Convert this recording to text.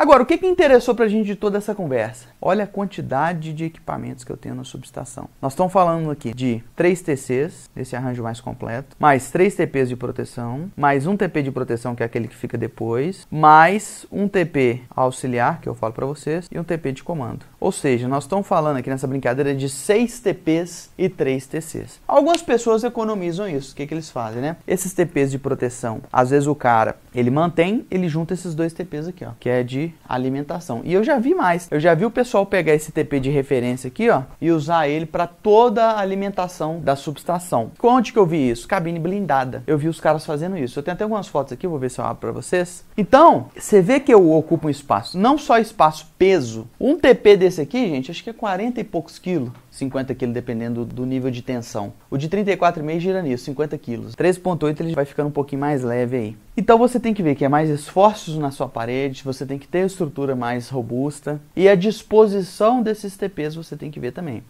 Agora, o que, que interessou para a gente de toda essa conversa? Olha a quantidade de equipamentos que eu tenho na subestação. Nós estamos falando aqui de 3 TCs, esse arranjo mais completo, mais 3 TPs de proteção, mais um TP de proteção, que é aquele que fica depois, mais um TP auxiliar, que eu falo para vocês, e um TP de comando. Ou seja, nós estamos falando aqui nessa brincadeira de 6 TPs e 3 TCs. Algumas pessoas economizam isso. O que, que eles fazem, né? Esses TPs de proteção, às vezes o cara, ele mantém, ele junta esses dois TPs aqui, ó, que é de alimentação. E eu já vi mais. Eu já vi o pessoal pegar esse TP de referência aqui, ó, e usar ele para toda a alimentação da subestação. Onde que eu vi isso? Cabine blindada. Eu vi os caras fazendo isso. Eu tenho até algumas fotos aqui, vou ver se eu abro para vocês. Então, você vê que eu ocupo um espaço, não só espaço peso. Um TP desse desse aqui, gente, acho que é 40 e poucos quilos, 50 quilos dependendo do nível de tensão. O de 34,5 gira nisso, 50 quilos. 3,8 ele vai ficando um pouquinho mais leve aí. Então você tem que ver que é mais esforços na sua parede, você tem que ter estrutura mais robusta e a disposição desses TPs você tem que ver também.